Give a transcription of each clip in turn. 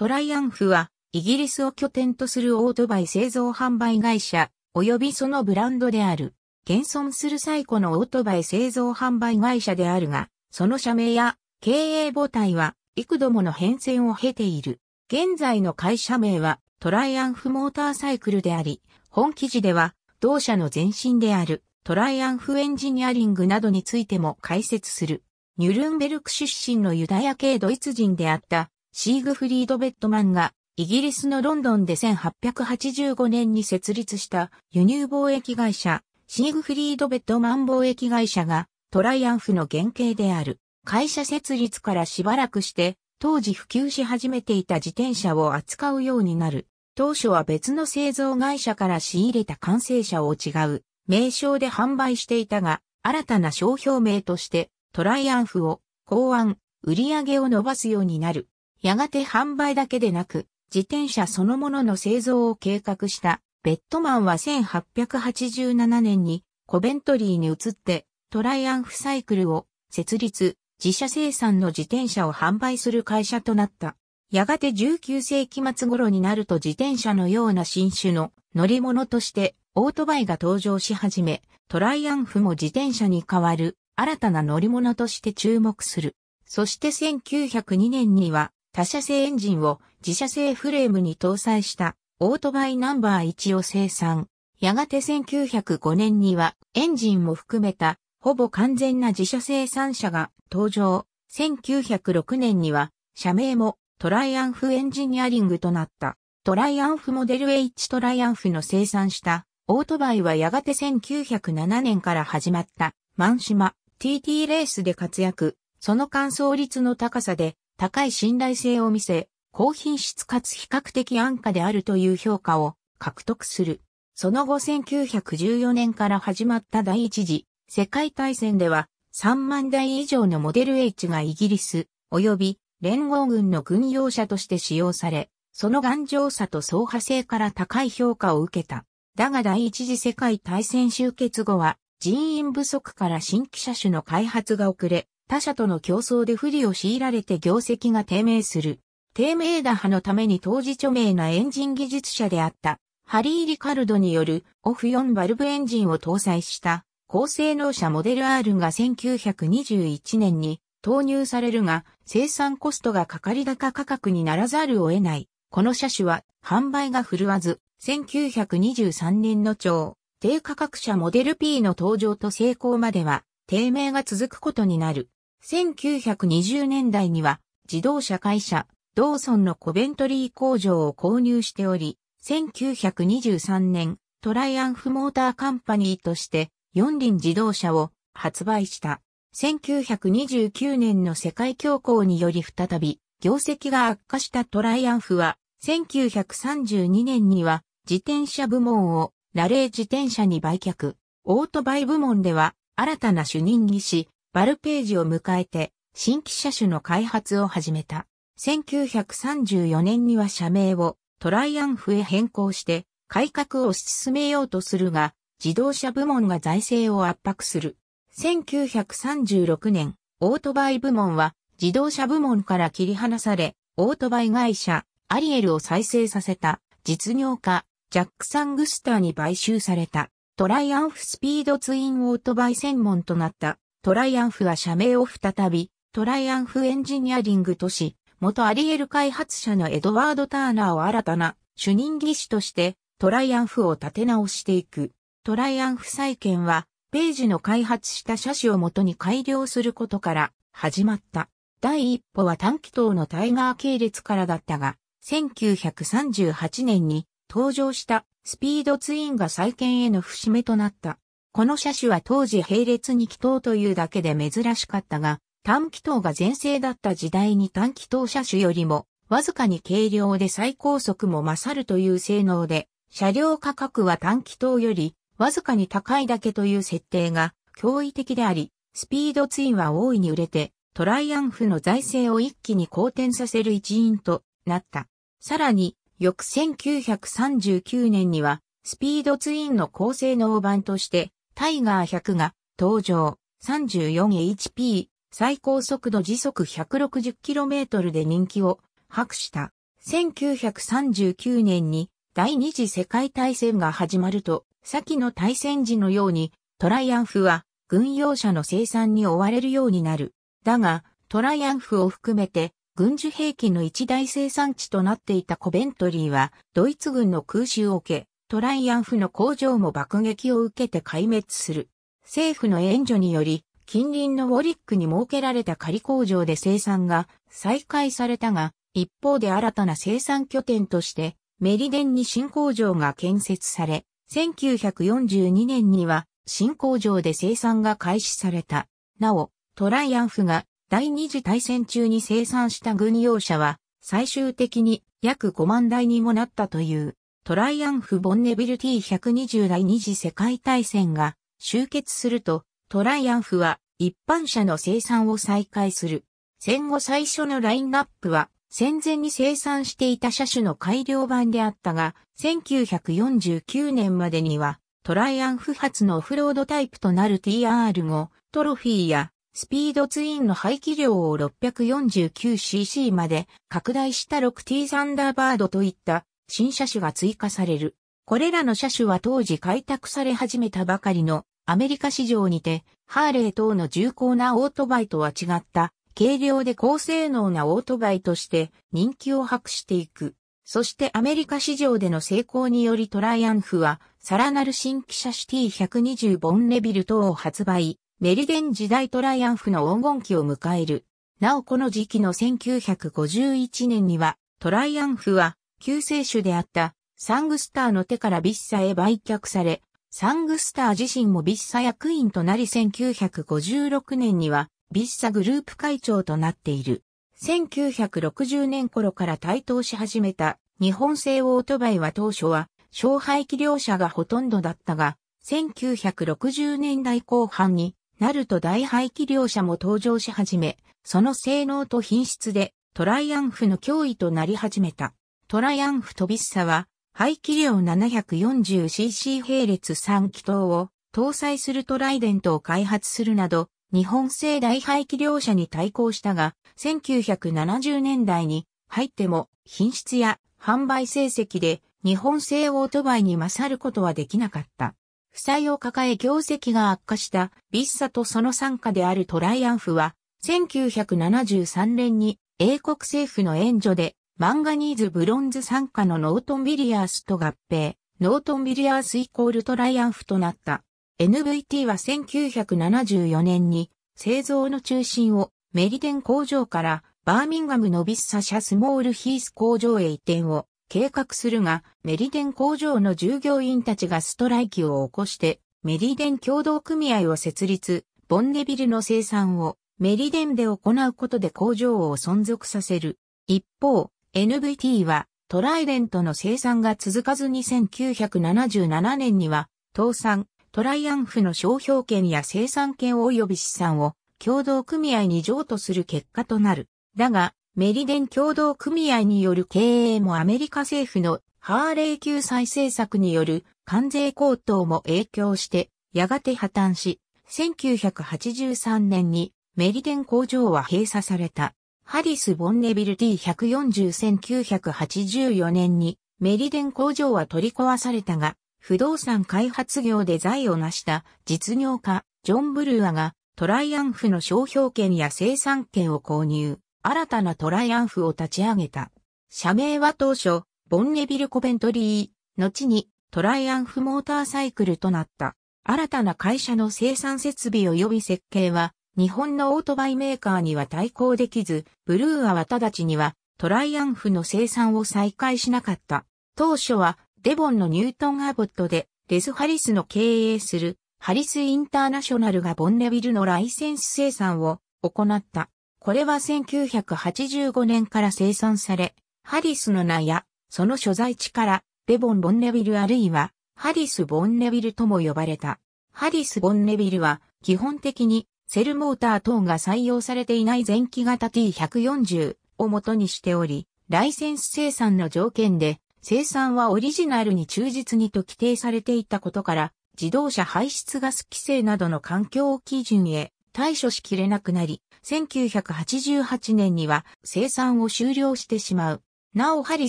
トライアンフは、イギリスを拠点とするオートバイ製造販売会社、及びそのブランドである。現存する最古のオートバイ製造販売会社であるが、その社名や経営母体は幾度もの変遷を経ている。現在の会社名はトライアンフモーターサイクルであり、本記事では同社の前身であるトライアンフエンジニアリングなどについても解説する。ニュルンベルク出身のユダヤ系ドイツ人であったシーグフリード・ベットマンがイギリスのロンドンで1885年に設立した輸入貿易会社、シーグフリード・ベットマン貿易会社がトライアンフの原型である。会社設立からしばらくして当時普及し始めていた自転車を扱うようになる。当初は別の製造会社から仕入れた完成車を違う名称で販売していたが、新たな商標名としてトライアンフを考案、売り上げを伸ばすようになる。やがて販売だけでなく、自転車そのものの製造を計画したベッドマンは1887年にコベントリーに移ってトライアンフサイクルを設立、自社生産の自転車を販売する会社となった。やがて19世紀末頃になると自転車のような新種の乗り物としてオートバイが登場し始め、トライアンフも自転車に代わる新たな乗り物として注目する。そして1902年には他社製エンジンを自社製フレームに搭載したオートバイナンバー1を生産。やがて1905年にはエンジンも含めたほぼ完全な自社生産車が登場。1906年には社名もトライアンフエンジニアリングとなった。トライアンフモデル H トライアンフの生産したオートバイはやがて1907年から始まったマンシマ TT レースで活躍。その乾燥率の高さで高い信頼性を見せ、高品質かつ比較的安価であるという評価を獲得する。その後1914年から始まった第一次世界大戦では3万台以上のモデル H がイギリス及び連合軍の軍用車として使用され、その頑丈さと総派性から高い評価を受けた。だが第一次世界大戦終結後は人員不足から新規車種の開発が遅れ、他社との競争で不利を強いられて業績が低迷する。低迷打破のために当時著名なエンジン技術者であった、ハリー・リカルドによるオフ4バルブエンジンを搭載した高性能車モデル R が1921年に投入されるが生産コストがかかり高価格にならざるを得ない。この車種は販売が振るわず、1923年の超低価格車モデル P の登場と成功までは低迷が続くことになる。1920年代には自動車会社ドーソンのコベントリー工場を購入しており、1923年トライアンフモーターカンパニーとして四輪自動車を発売した。1929年の世界恐慌により再び業績が悪化したトライアンフは1932年には自転車部門をラレー自転車に売却。オートバイ部門では新たな主任技師バルページを迎えて新規車種の開発を始めた。1934年には社名をトライアンフへ変更して改革を進めようとするが、自動車部門が財政を圧迫する。1936年、オートバイ部門は自動車部門から切り離され、オートバイ会社、アリエルを再生させた実業家、ジャック・サングスターに買収された。トライアンフスピードツインオートバイ専門となった。トライアンフは社名を再び、トライアンフエンジニアリングとし、元アリエル開発者のエドワード・ターナーを新たな主任技師として、トライアンフを立て直していく。トライアンフ再建は、ページの開発した車種をもとに改良することから始まった。第一歩は短気筒のタイガー系列からだったが、1938年に登場したスピードツインが再建への節目となった。この車種は当時並列に気筒というだけで珍しかったが、短気筒が全盛だった時代に短気筒車種よりも、わずかに軽量で最高速も勝るという性能で、車両価格は短気筒より、わずかに高いだけという設定が驚異的であり、スピードツインは大いに売れて、トライアンフの財政を一気に好転させる一因となった。さらに、翌1939年には、スピードツインの高性能版として、タイガー100が登場 34HP 最高速度時速 160km で人気を博した。1939年に第二次世界大戦が始まると、先の大戦時のようにトライアンフは軍用車の生産に追われるようになる。だが、トライアンフを含めて軍需兵器の一大生産地となっていたコベントリーは、ドイツ軍の空襲を受け、トライアンフの工場も爆撃を受けて壊滅する。政府の援助により、近隣のウォリックに設けられた仮工場で生産が再開されたが、一方で新たな生産拠点として、メリデンに新工場が建設され、1942年には新工場で生産が開始された。なお、トライアンフが第二次大戦中に生産した軍用車は最終的に約5万台にもなったという。トライアンフ・ボンネビル T120 第二次世界大戦が終結すると、トライアンフは一般車の生産を再開する。戦後最初のラインナップは、戦前に生産していた車種の改良版であったが、1949年までには、トライアンフ発のオフロードタイプとなる TR5 トロフィーやスピードツインの排気量を 649cc まで拡大した 6T サンダーバードといった新車種が追加される。これらの車種は当時開拓され始めたばかりのアメリカ市場にて、ハーレー等の重厚なオートバイとは違った、軽量で高性能なオートバイとして人気を博していく。そしてアメリカ市場での成功によりトライアンフは、さらなる新規車種 T120 ボンネビル等を発売、メリデン時代トライアンフの黄金期を迎える。なおこの時期の1951年には、トライアンフは救世主であったサングスターの手からビッサへ売却され、サングスター自身もビッサ役員となり1956年にはビッサグループ会長となっている。1960年頃から台頭し始めた日本製オートバイは当初は小排気量車がほとんどだったが、1960年代後半になると大排気量車も登場し始め、その性能と品質でトライアンフの脅威となり始めた。トライアンフビッサは、排気量 740cc 並列3気筒を搭載するトライデントを開発するなど、日本製大排気量車に対抗したが、1970年代に入っても品質や販売成績で日本製オートバイに勝ることはできなかった。負債を抱え業績が悪化したビッサとその参加であるトライアンフは、1973年に英国政府の援助でマンガニーズブロンズ参加のノートンビリアースと合併、ノートンビリアースイコールトライアンフとなった。NVT は1974年に製造の中心をメリデン工場からバーミンガムのビッサシャスモールヒース工場へ移転を計画するが、メリデン工場の従業員たちがストライキを起こして、メリデン共同組合を設立、ボンネビルの生産をメリデンで行うことで工場を存続させる。一方、NVT はトライデントの生産が続かず1977年には倒産、トライアンフの商標権や生産権及び資産を共同組合に譲渡する結果となる。だが、メリデン共同組合による経営もアメリカ政府のハーレー級再政策による関税高騰も影響して、やがて破綻し、1983年にメリデン工場は閉鎖された。ハリス・ボンネビル T1401984 年にメリデン工場は取り壊されたが、不動産開発業で財を成した実業家、ジョン・ブルーアがトライアンフの商標権や生産権を購入、新たなトライアンフを立ち上げた。社名は当初、ボンネビル・コベントリー、後にトライアンフモーターサイクルとなった。新たな会社の生産設備及び設計は、日本のオートバイメーカーには対抗できず、ブルーアは直ちにはトライアンフの生産を再開しなかった。当初はデボンのニュートン・アボットでレス・ハリスの経営するハリス・インターナショナルがボンネビルのライセンス生産を行った。これは1985年から生産され、ハリスの名やその所在地からデボン・ボンネビルあるいはハリス・ボンネビルとも呼ばれた。ハリス・ボンネビルは基本的にセルモーター等が採用されていない前期型 T140 を元にしており、ライセンス生産の条件で、生産はオリジナルに忠実にと規定されていたことから、自動車排出ガス規制などの環境基準へ対処しきれなくなり、1988年には生産を終了してしまう。なおハリ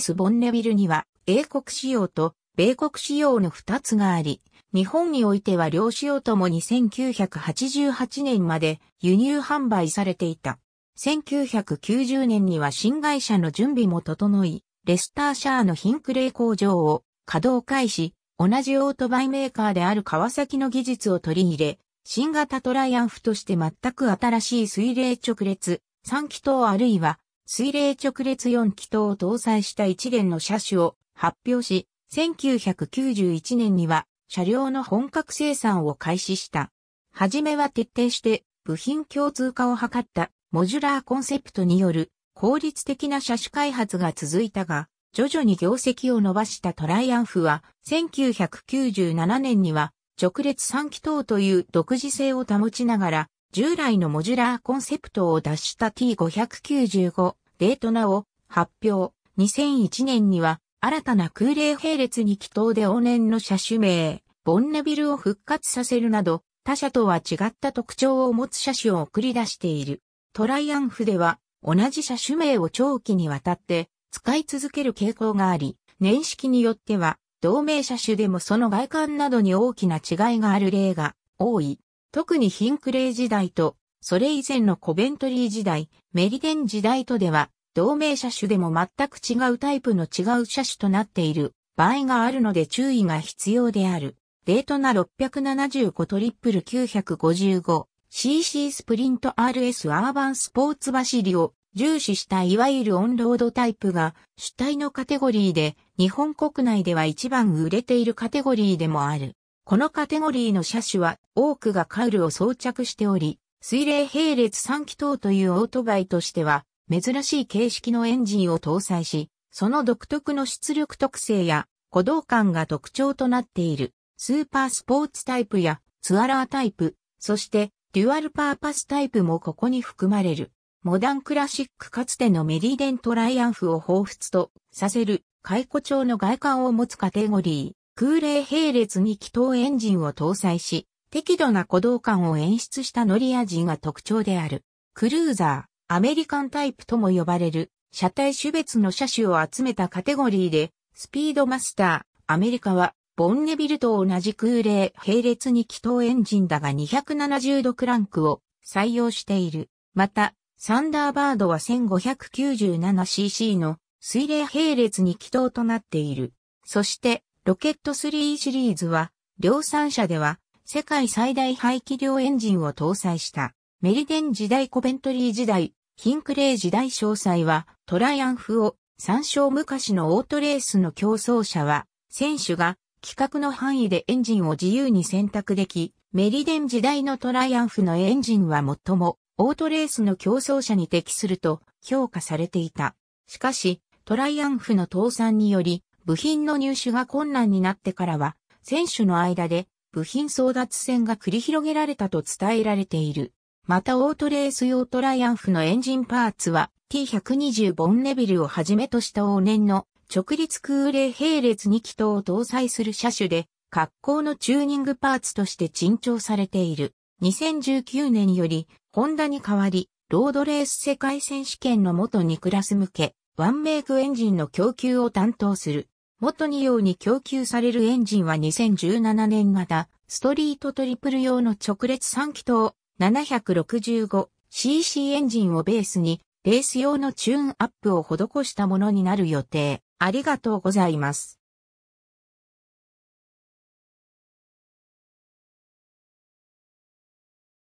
ス・ボンネビルには英国仕様と米国仕様の2つがあり、日本においては両種をともに1988年まで輸入販売されていた。1990年には新会社の準備も整い、レスターシャーのヒンクレー工場を稼働開始、同じオートバイメーカーである川崎の技術を取り入れ、新型トライアンフとして全く新しい水冷直列3気筒あるいは水冷直列4気筒を搭載した一連の車種を発表し、1991年には車両の本格生産を開始した。はじめは徹底して部品共通化を図ったモジュラーコンセプトによる効率的な車種開発が続いたが、徐々に業績を伸ばしたトライアンフは、1997年には直列3気筒という独自性を保ちながら、従来のモジュラーコンセプトを脱した T595 デートナを発表。2001年には新たな空冷並列に祈祷で往年の車種名、ボンネビルを復活させるなど、他社とは違った特徴を持つ車種を送り出している。トライアンフでは、同じ車種名を長期にわたって使い続ける傾向があり、年式によっては、同名車種でもその外観などに大きな違いがある例が多い。特にヒンクレイ時代と、それ以前のコベントリー時代、メリデン時代とでは、同名車種でも全く違うタイプの違う車種となっている場合があるので注意が必要である。デートな 675-955cc スプリント RS アーバンスポーツ走りを重視したいわゆるオンロードタイプが主体のカテゴリーで日本国内では一番売れているカテゴリーでもある。このカテゴリーの車種は多くがカウルを装着しており、水冷並列3気筒というオートバイとしては珍しい形式のエンジンを搭載し、その独特の出力特性や鼓動感が特徴となっているスーパースポーツタイプやツアラータイプ、そしてデュアルパーパスタイプもここに含まれる。モダンクラシックかつてのメリーデントライアンフを彷彿とさせる解雇調の外観を持つカテゴリー、空冷並列に気筒エンジンを搭載し、適度な鼓動感を演出した乗り味が特徴である。クルーザー。アメリカンタイプとも呼ばれる、車体種別の車種を集めたカテゴリーで、スピードマスター、アメリカは、ボンネビルと同じ空冷並列に気筒エンジンだが270度クランクを採用している。また、サンダーバードは 1597cc の水冷並列に気筒となっている。そして、ロケット3シリーズは、量産車では、世界最大排気量エンジンを搭載した。メリデン時代コベントリー時代、ヒンクレイ時代詳細はトライアンフを参照昔のオートレースの競争者は、選手が規格の範囲でエンジンを自由に選択でき、メリデン時代のトライアンフのエンジンは最もオートレースの競争者に適すると評価されていた。しかし、トライアンフの倒産により、部品の入手が困難になってからは、選手の間で部品争奪戦が繰り広げられたと伝えられている。またオートレース用トライアンフのエンジンパーツは T120 ボンネビルをはじめとした往年の直立空冷並列2気筒を搭載する車種で、格好のチューニングパーツとして珍重されている。2019年より、ホンダに代わり、ロードレース世界選手権の元2クラス向け、ワンメイクエンジンの供給を担当する。元2用に供給されるエンジンは2017年型、ストリートトリプル用の直列3気筒 765cc エンジンをベースに、レース用のチューンアップを施したものになる予定。ありがとうございます。